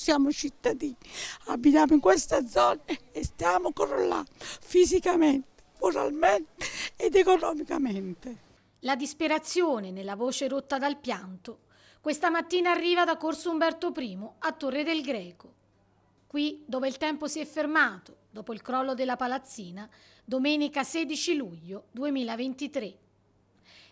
siamo cittadini, abitiamo in questa zona e stiamo crollando fisicamente, moralmente ed economicamente. La disperazione nella voce rotta dal pianto questa mattina arriva da Corso Umberto I a Torre del Greco. Qui, dove il tempo si è fermato dopo il crollo della palazzina, domenica 16 luglio 2023.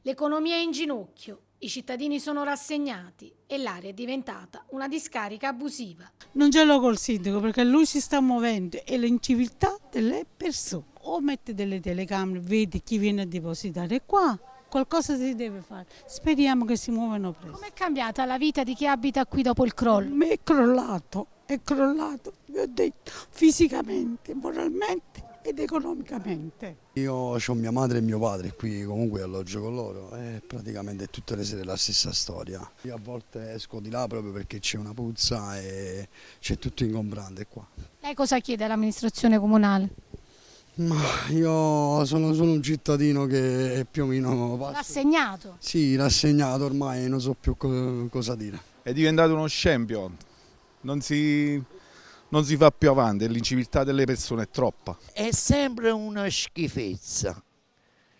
L'economia è in ginocchio, i cittadini sono rassegnati e l'area è diventata una discarica abusiva. Non ce l'ho col sindaco perché lui si sta muovendo e l'inciviltà delle persone. O mette delle telecamere, vedi chi viene a depositare qua, qualcosa si deve fare. Speriamo che si muovano presto. Com'è cambiata la vita di chi abita qui dopo il crollo? Mi è crollato, è crollato, vi ho detto, fisicamente, moralmente ed economicamente. Io ho mia madre e mio padre qui, comunque alloggio con loro e praticamente tutte le sere la stessa storia. Io a volte esco di là proprio perché c'è una puzza e c'è tutto ingombrante qua. Lei cosa chiede all'amministrazione comunale? Ma io sono solo un cittadino che è più o meno... Passo... Rassegnato? Sì, rassegnato ormai, non so più cosa dire. È diventato uno scempio, non si non si va più avanti, l'inciviltà delle persone è troppa. È sempre una schifezza,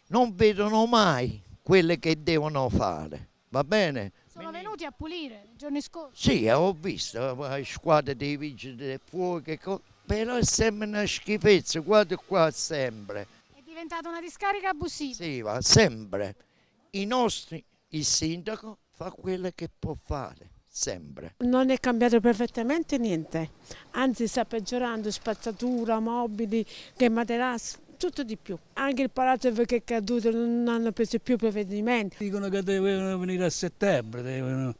non vedono mai quelle che devono fare, va bene? Sono venuti a pulire i giorni scorsi? Sì, eh, ho visto le eh, eh, squadre dei vigili del fuoco, però è sempre una schifezza, guarda qua sempre. È diventata una discarica abusiva? Sì, va sempre. I nostri, il sindaco fa quello che può fare sempre. Non è cambiato perfettamente niente, anzi sta peggiorando spazzatura, mobili, materassi, tutto di più. Anche il palazzo perché è caduto non hanno preso più provvedimenti. Dicono che dovevano venire a settembre, dovevano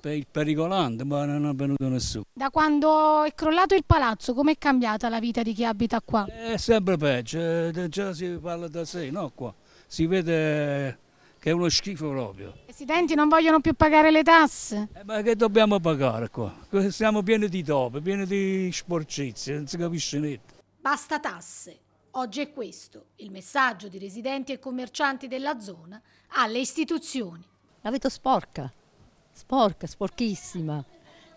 per il pericolante, ma non è venuto nessuno. Da quando è crollato il palazzo, com'è cambiata la vita di chi abita qua? È sempre peggio, eh, già si parla da sé, no qua. Si vede che è uno schifo proprio. I residenti non vogliono più pagare le tasse? Eh, ma che dobbiamo pagare qua? Siamo pieni di tope, pieni di sporcizie, non si capisce niente. Basta tasse. Oggi è questo il messaggio di residenti e commercianti della zona alle istituzioni. La vedo sporca, sporca, sporchissima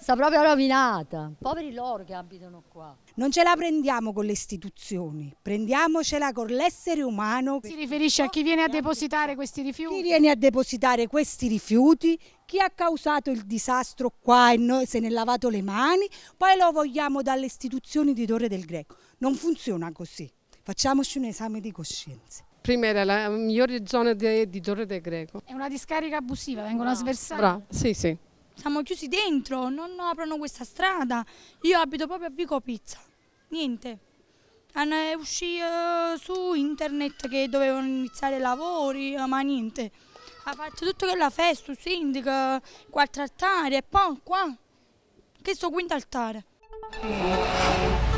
sta proprio rovinata. Poveri loro che abitano qua. Non ce la prendiamo con le istituzioni, prendiamocela con l'essere umano. Si riferisce a chi viene a depositare questi rifiuti? Chi viene a depositare questi rifiuti, chi ha causato il disastro qua e noi se ne è lavato le mani, poi lo vogliamo dalle istituzioni di Torre del Greco. Non funziona così. Facciamoci un esame di coscienza. Prima era la migliore zona di, di Torre del Greco. È una discarica abusiva, vengono no. Ah. sversate. Bra, sì, sì siamo chiusi dentro, non aprono questa strada. Io abito proprio a Vico Pizza, niente. È eh, uscito eh, su internet che dovevano iniziare i lavori, eh, ma niente. Ha fatto tutto che quella festa, sindaco, quattro altari e poi qua, questo quinto altare.